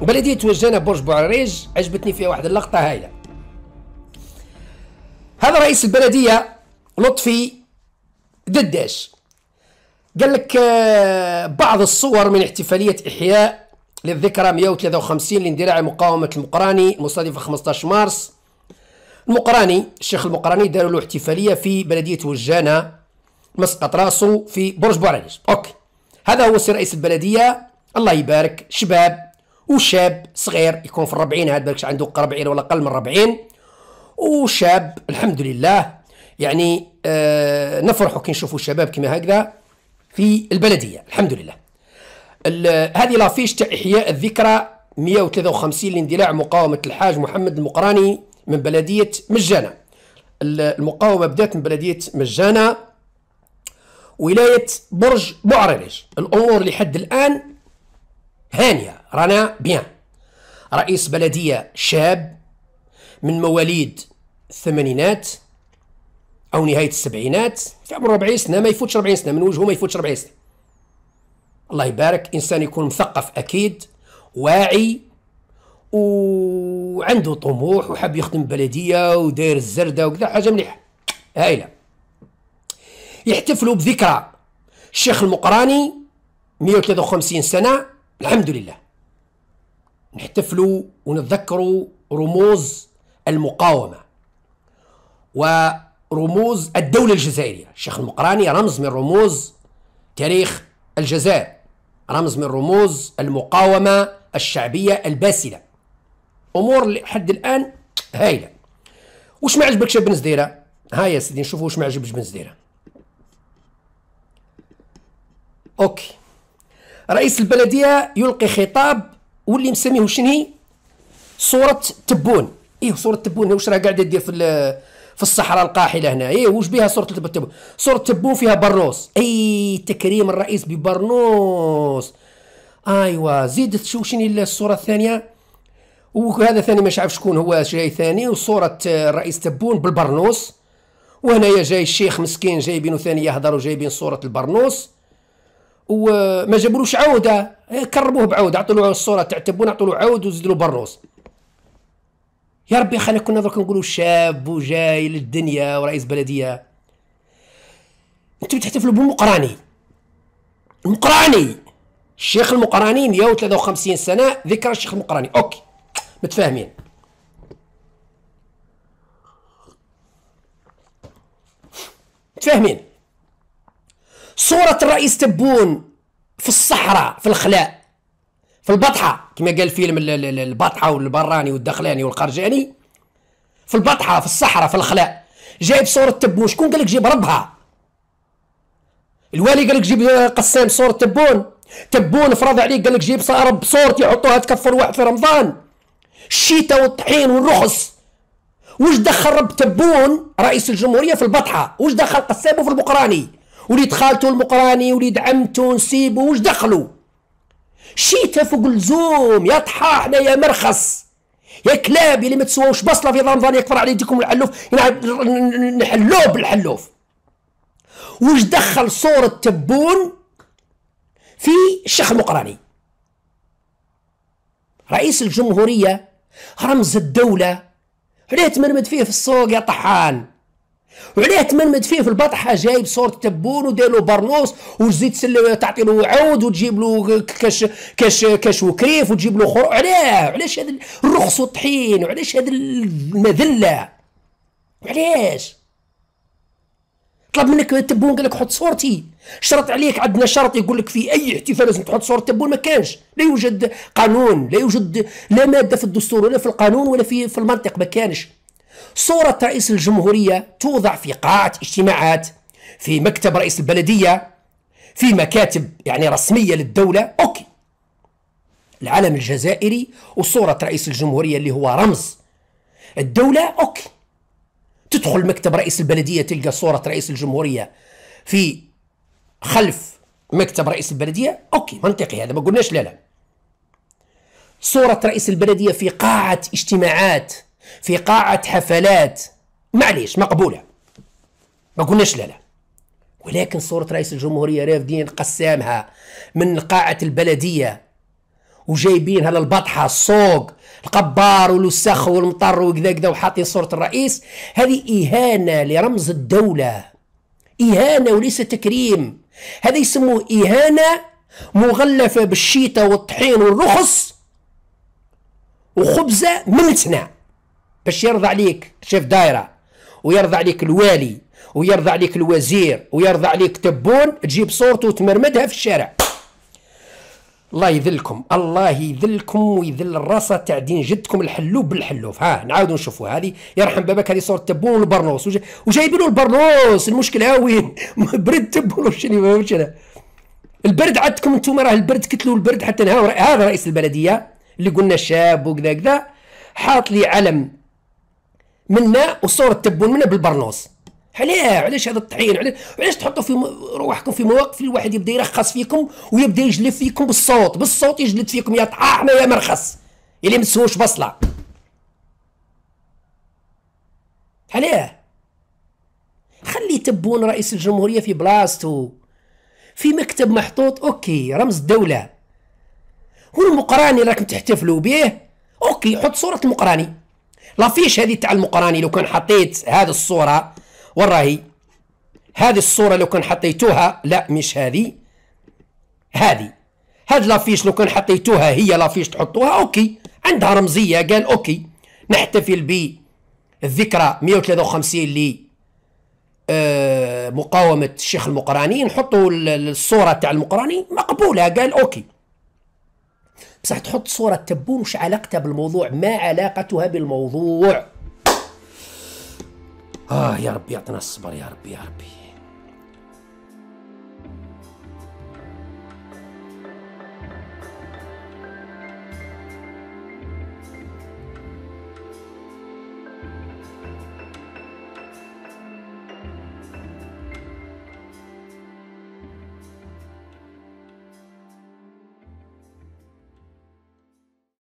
وبلديه توجانا برج بوعريج عجبتني فيها واحد اللقطه هايله هذا رئيس البلديه لطفي دداش قال لك آه، بعض الصور من احتفاليه احياء للذكرى 153 لاندلاع مقاومه المقراني المصادفه 15 مارس المقراني الشيخ المقراني داروا له احتفاليه في بلديه وجانا مسقط راسه في برج بوعريج اوكي هذا هو سي رئيس البلديه الله يبارك شباب وشاب صغير يكون في الربعينات بالك عنده قربعين ولا اقل من ربعين وشاب الحمد لله يعني آه نفرح كي نشوفوا الشباب كما هكذا في البلديه الحمد لله هذه لافيش تاع احياء الذكرى 153 لاندلاع مقاومه الحاج محمد المقراني من بلديه مجانه المقاومه بدات من بلديه مجانه ولايه برج بوعريرج الامور لحد الان هانية رانا بيان رئيس بلدية شاب من مواليد الثمانينات أو نهاية السبعينات في عمر 40 سنة ما يفوتش 40 سنة من وجهه ما يفوتش 40 سنة الله يبارك إنسان يكون مثقف أكيد واعي وعنده طموح وحاب يخدم بلدية وداير الزردة وكذا حاجة مليحة هايلة يحتفلوا بذكرى الشيخ المقراني 153 سنة الحمد لله نحتفلوا ونتذكروا رموز المقاومة ورموز الدولة الجزائرية الشيخ المقراني رمز من رموز تاريخ الجزائر رمز من رموز المقاومة الشعبية الباسلة أمور لحد الآن هايلة وش ما عجبكش شاب نزديرة هاي يا سيدي نشوفوا وش ما عجبش بن زديرة اوكي رئيس البلديه يلقي خطاب واللي مسميه شنهي صوره تبون ايه صوره تبون واش راه قاعده دير في في الصحراء القاحله هنا ايه واش بها صوره تبون صوره تبون فيها برنوس اي تكريم الرئيس ببرنوس ايوا زيد تشوف شنو الصوره الثانيه وهذا ثاني ما عارف شكون هو جاي ثاني وصوره الرئيس تبون بالبرنوس وهنايا جاي الشيخ مسكين جايبينو ثاني يهضر وجايبين صوره البرنوس وما جابولوش عوده إيه، كربوه بعوده عطوا له الصوره تاع تبون عطوا له عود وزيدوا له بروس يا ربي خلينا كنا درك نقولوا شاب وجاي للدنيا ورئيس بلديه انتم تحتفلوا بالمقراني المقراني الشيخ المقراني 153 سنه ذكرى الشيخ المقراني اوكي متفاهمين متفاهمين صورة الرئيس تبون في الصحراء في الخلاء في البطحة كما قال فيلم البطحة والبراني والدخلاني والخرجاني في البطحة في الصحراء في الخلاء جايب صورة تبون شكون قال لك جيب ربها الوالي قال لك جيب آه، قسام صورة تبون تبون فرض عليك قال لك جيب رب صورتي حطوها تكفر واحد في رمضان الشتاء والطحين والرخص واش دخل رب تبون رئيس الجمهوريه في البطحه واش دخل قسامه في البقراني وليد خالته المقراني وليد عمته نسيبه واش دخلوا شيتا فوق الزوم يا طحاحنا يا مرخص يا كلاب اللي ما تسواوش بصله في رمضان يكفر على يديكم الحلوف نحلوه بالحلوف واش دخل صورة تبون في الشيخ المقراني رئيس الجمهورية رمز الدولة علاه تمرمد فيه في السوق يا طحان وعليه تمنمد فيه في البطحه جايب صوره تبون ودير له برنوس وزيد تعطي له عود وتجيب له كاش كاش كاش وكريف وتجيب له خروع علاه علاش هذا الرخص والطحين وعلاش هذا المذله علاش طلب منك تبون قال لك حط صورتي شرط عليك عندنا شرط يقول لك في اي احتفال لازم تحط صوره تبون ما كانش لا يوجد قانون لا يوجد لا ماده في الدستور ولا في القانون ولا في في المنطق ما كانش صورة رئيس الجمهورية توضع في قاعة اجتماعات في مكتب رئيس البلدية في مكاتب يعني رسمية للدولة أوكي العلم الجزائري وصورة رئيس الجمهورية اللي هو رمز الدولة أوكي تدخل مكتب رئيس البلدية تلقى صورة رئيس الجمهورية في خلف مكتب رئيس البلدية أوكي منطقي هذا ما قلناش لا لا صورة رئيس البلدية في قاعة اجتماعات في قاعة حفلات معليش مقبولة ما قلناش لا لا ولكن صورة رئيس الجمهورية رافدين قسامها من قاعة البلدية وجايبينها للبطحة السوق القبار والوسخ والمطر وكذا كذا وحاطين صورة الرئيس هذه إهانة لرمز الدولة إهانة وليس تكريم هذا يسموه إهانة مغلفة بالشيطة والطحين والرخص وخبزة من باش يرضى عليك شيف دايره ويرضى عليك الوالي ويرضى عليك الوزير ويرضى عليك تبون تجيب صورته وتمرمدها في الشارع الله يذلكم الله يذلكم ويذل الراسه تاع دين جدكم الحلوب بالحلوف ها نعاودوا نشوفوا هذه يرحم باباك هذه صوره تبون والبرنوس وج... وجايبين البرنوس المشكل ها وين برد تبون شنو البرد عندكم انتم راه البرد كتلوا البرد حتى نهار هذا رئيس البلديه اللي قلنا شاب وكذا كذا حاط لي علم منا وصور تبون منا بالبرنوس علاه علاش هذا الطحين علاش تحطوا في روحكم في مواقف اللي الواحد يبدا يرخص فيكم ويبدا يجلد فيكم بالصوت بالصوت يجلد فيكم يا طحاحنا يا مرخص اللي مسوش بصله علاه خلي تبون رئيس الجمهوريه في بلاصتو في مكتب محطوط اوكي رمز الدوله والمقراني راكم تحتفلوا به اوكي حط صوره المقراني لافيش هذه تاع المقراني لو كان حطيت هذه الصوره وراهي هذه الصوره لو كان حطيتوها لا مش هذه هذه هاد لافيش لو كان حطيتوها هي لافيش تحطوها اوكي عندها رمزيه قال اوكي نحتفل ب الذكرى 153 ل آه، مقاومه الشيخ المقراني نحطوا الصوره تاع المقراني مقبوله قال اوكي بصح تحط صورة تبون وش علاقتها بالموضوع ما علاقتها بالموضوع آه يا ربي يعطينا الصبر يا ربي يا ربي